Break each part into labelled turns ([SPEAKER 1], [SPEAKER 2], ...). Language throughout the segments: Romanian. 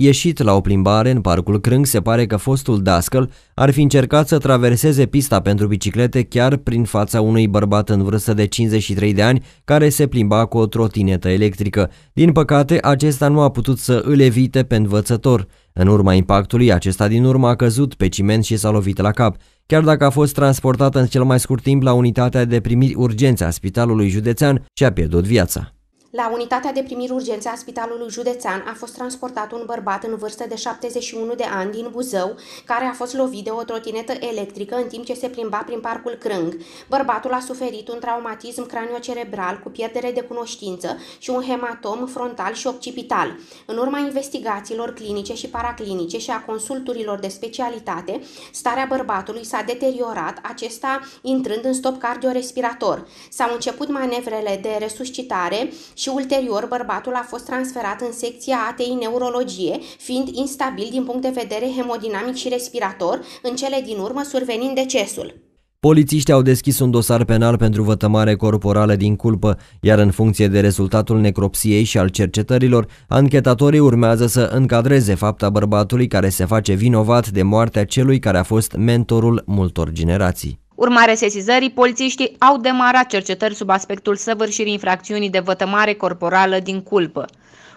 [SPEAKER 1] Ieșit la o plimbare în parcul Crâng, se pare că fostul dascăl ar fi încercat să traverseze pista pentru biciclete chiar prin fața unui bărbat în vârstă de 53 de ani care se plimba cu o trotinetă electrică. Din păcate, acesta nu a putut să îl evite pe învățător. În urma impactului, acesta din urmă a căzut pe ciment și s-a lovit la cap. Chiar dacă a fost transportat în cel mai scurt timp la unitatea de primiri urgențe a Spitalului Județean și a pierdut viața.
[SPEAKER 2] La unitatea de primiri urgențe a Spitalului Județean a fost transportat un bărbat în vârstă de 71 de ani din Buzău, care a fost lovit de o trotinetă electrică în timp ce se plimba prin parcul Crâng. Bărbatul a suferit un traumatism craniocerebral cu pierdere de cunoștință și un hematom frontal și occipital. În urma investigațiilor clinice și paraclinice și a consulturilor de specialitate, starea bărbatului s-a deteriorat, acesta intrând în stop cardiorespirator. S-au început manevrele de resuscitare și și ulterior bărbatul a fost transferat în secția ATI Neurologie, fiind instabil din punct de vedere hemodinamic și respirator, în cele din urmă survenind decesul.
[SPEAKER 1] Polițiștii au deschis un dosar penal pentru vătămare corporală din culpă, iar în funcție de rezultatul necropsiei și al cercetărilor, anchetatorii urmează să încadreze fapta bărbatului care se face vinovat de moartea celui care a fost mentorul multor generații.
[SPEAKER 3] Urmare sesizării, polițiștii au demarat cercetări sub aspectul săvârșirii infracțiunii de vătămare corporală din culpă.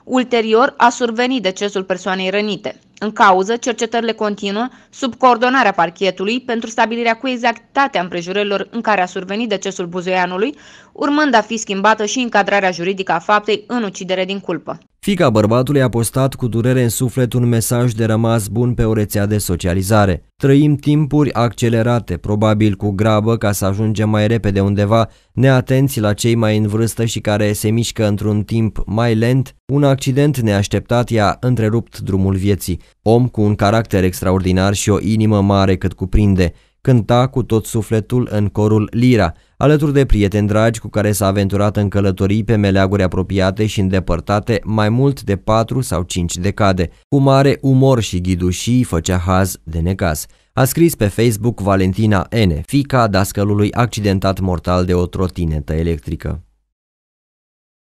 [SPEAKER 3] Ulterior, a survenit decesul persoanei rănite. În cauză, cercetările continuă sub coordonarea parchetului pentru stabilirea cu exactitatea împrejurărilor în care a survenit decesul buzoianului, urmând a fi schimbată și încadrarea juridică a faptei în ucidere din culpă.
[SPEAKER 1] Fica bărbatului a postat cu durere în suflet un mesaj de rămas bun pe o rețea de socializare. Trăim timpuri accelerate, probabil cu grabă ca să ajungem mai repede undeva, neatenți la cei mai în vârstă și care se mișcă într-un timp mai lent, un accident neașteptat i-a întrerupt drumul vieții. Om cu un caracter extraordinar și o inimă mare cât cuprinde, cânta cu tot sufletul în corul Lira, alături de prieteni dragi cu care s-a aventurat în călătorii pe meleaguri apropiate și îndepărtate mai mult de 4 sau 5 decade. Cu mare umor și ghidușii făcea haz de necas. A scris pe Facebook Valentina N., fica dascălului accidentat mortal de o trotinetă electrică.